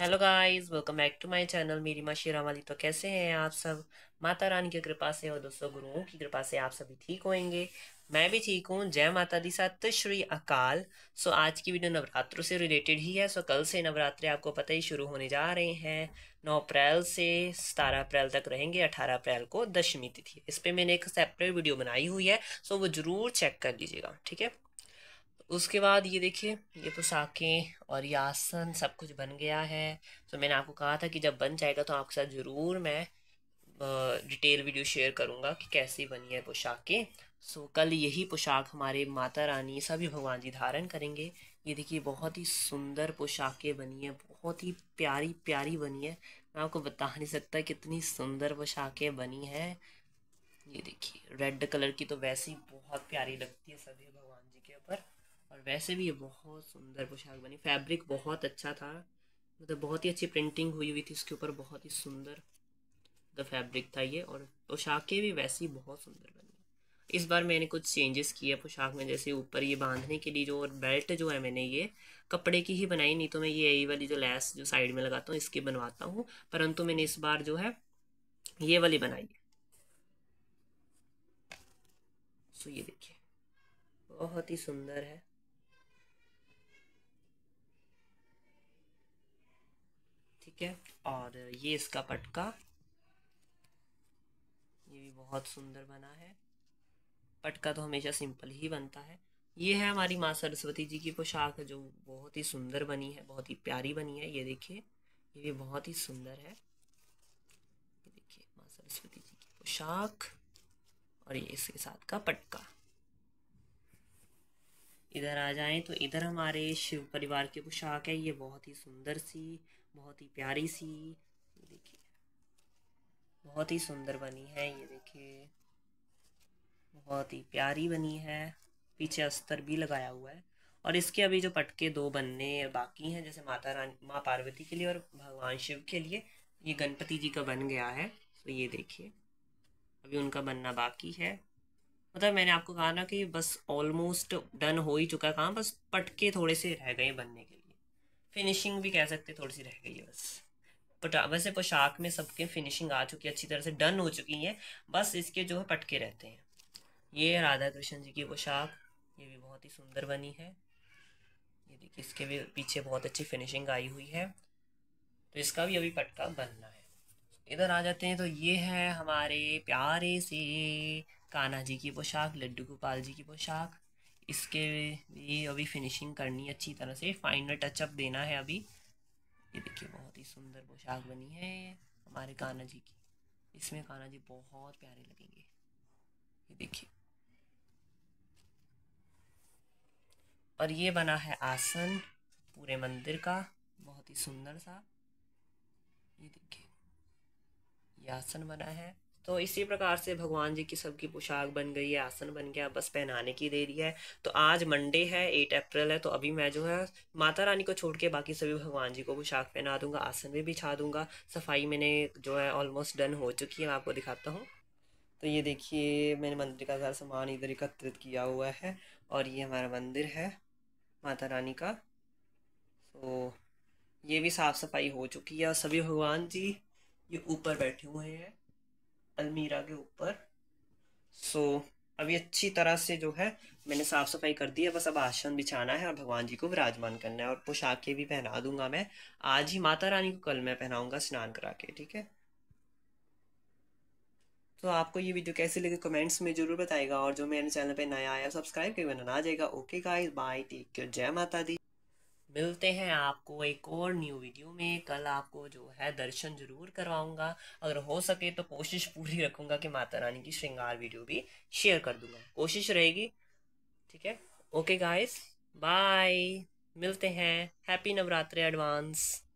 hello guys welcome back to my channel मेरी माँ शेरा वाली तो कैसे हैं आप सब माता रानी की कृपा से और दोस्तों गुरुओं की कृपा से आप सभी ठीक होंगे मैं भी ठीक हूँ जय माता दी सत श्री अकाल सो आज की वीडियो नवरात्रों से रिलेटेड ही है सो कल से नवरात्रे आपको पता ही शुरू होने जा रहे हैं नौ अप्रैल से सतारह अप्रैल तक रहेंगे अठारह अप्रैल को दशमी तिथि इस पर मैंने एक सेपरेट वीडियो बनाई हुई है सो वो ज़रूर चेक कर लीजिएगा ठीक है उसके बाद ये देखिए ये पोशाकें तो और ये आसन सब कुछ बन गया है तो मैंने आपको कहा था कि जब बन जाएगा तो आपके साथ ज़रूर मैं डिटेल वीडियो शेयर करूँगा कि कैसी बनी है पोशाकें सो कल यही पोशाक हमारे माता रानी सभी भगवान जी धारण करेंगे ये देखिए बहुत ही सुंदर पोशाकें बनी है बहुत ही प्यारी प्यारी बनी है मैं आपको बता नहीं सकता कितनी सुंदर पोशाकें बनी है ये देखिए रेड कलर की तो वैसे ही बहुत प्यारी लगती है सभी भगवान जी के ऊपर और वैसे भी ये बहुत सुंदर पोशाक बनी फैब्रिक बहुत अच्छा था मतलब बहुत ही अच्छी प्रिंटिंग हुई हुई थी इसके ऊपर बहुत ही सुंदर मतलब फैब्रिक था ये और पोशाकें भी वैसी बहुत सुंदर बनी इस बार मैंने कुछ चेंजेस किए पोशाक में जैसे ऊपर ये बांधने के लिए जो और बेल्ट जो है मैंने ये कपड़े की ही बनाई नहीं तो मैं ये यही वाली जो लैस जो साइड में लगाता हूँ इसकी बनवाता हूँ परंतु मैंने इस बार जो है ये वाली बनाई सो ये देखिए बहुत ही सुंदर है ठीक है और ये इसका पटका ये भी बहुत सुंदर बना है पटका तो हमेशा सिंपल ही बनता है ये है हमारी माँ सरस्वती जी की पोशाक जो बहुत ही सुंदर बनी है बहुत ही प्यारी बनी है ये देखिए ये भी बहुत ही सुंदर है ये देखिए माँ सरस्वती जी की पोशाक और ये इसके साथ का पटका इधर आ जाएं तो इधर हमारे शिव परिवार की पोशाक है ये बहुत ही सुंदर सी बहुत ही प्यारी सी देखिए बहुत ही सुंदर बनी है ये देखिए बहुत ही प्यारी बनी है पीछे अस्तर भी लगाया हुआ है और इसके अभी जो पटके दो बनने बाकी हैं जैसे माता रानी माँ पार्वती के लिए और भगवान शिव के लिए ये गणपति जी का बन गया है तो ये देखिए अभी उनका बनना बाकी है मतलब मैंने आपको कहा ना कि बस ऑलमोस्ट डन हो ही चुका है काम बस पटके थोड़े से रह गए बनने के लिए फिनिशिंग भी कह सकते थोड़ी सी रह गई है बस पटा हाँ, वैसे पोशाक तो में सबके फिनिशिंग आ चुकी है अच्छी तरह से डन हो चुकी है बस इसके जो है पटके रहते हैं ये राधा कृष्ण जी की पोशाक ये भी बहुत ही सुंदर बनी है ये देखिए इसके भी पीछे बहुत अच्छी फिनिशिंग आई हुई है तो इसका भी अभी पटका बनना है इधर आ जाते हैं तो ये है हमारे प्यारे से कान्हा जी की पोशाक लड्डू गोपाल जी की पोशाक इसके भी अभी फिनिशिंग करनी है अच्छी तरह से फाइनल टचअप देना है अभी ये देखिए बहुत ही सुंदर पोशाक बनी है हमारे काना जी की इसमें कान्हा जी बहुत प्यारे लगेंगे ये देखिए और ये बना है आसन पूरे मंदिर का बहुत ही सुंदर सा ये देखिए ये आसन बना है तो इसी प्रकार से भगवान जी की सबकी पोशाक बन गई है आसन बन गया बस पहनाने की देरी है तो आज मंडे है एट अप्रैल है तो अभी मैं जो है माता रानी को छोड़ के बाकी सभी भगवान जी को पोशाक पहना दूंगा आसन भी बिछा दूंगा सफाई मैंने जो है ऑलमोस्ट डन हो चुकी है मैं आपको दिखाता हूँ तो ये देखिए मैंने मंदिर का सारा सामान इधर एकत्रित किया हुआ है और ये हमारा मंदिर है माता रानी का तो ये भी साफ़ सफाई हो चुकी है और सभी भगवान जी ये ऊपर बैठे हुए हैं अलमीरा के ऊपर सो अभी अच्छी तरह से जो है मैंने साफ सफाई कर दी है बस अब आसन बिछाना है और भगवान जी को विराजमान करना है और पोशाकें भी पहना दूंगा मैं आज ही माता रानी को कल मैं पहनाऊंगा स्नान करा के ठीक है तो आपको ये वीडियो कैसे लगे कमेंट्स में जरूर बताएगा और जो मेरे चैनल पे नया आया सब्सक्राइब करके बनाना आ जाएगा okay guys bye take care जय माता दी मिलते हैं आपको एक और न्यू वीडियो में कल आपको जो है दर्शन जरूर करवाऊंगा अगर हो सके तो कोशिश पूरी रखूंगा कि माता रानी की श्रृंगार वीडियो भी शेयर कर दूंगा कोशिश रहेगी ठीक है ओके गाइस बाय मिलते हैं हैप्पी नवरात्रि एडवांस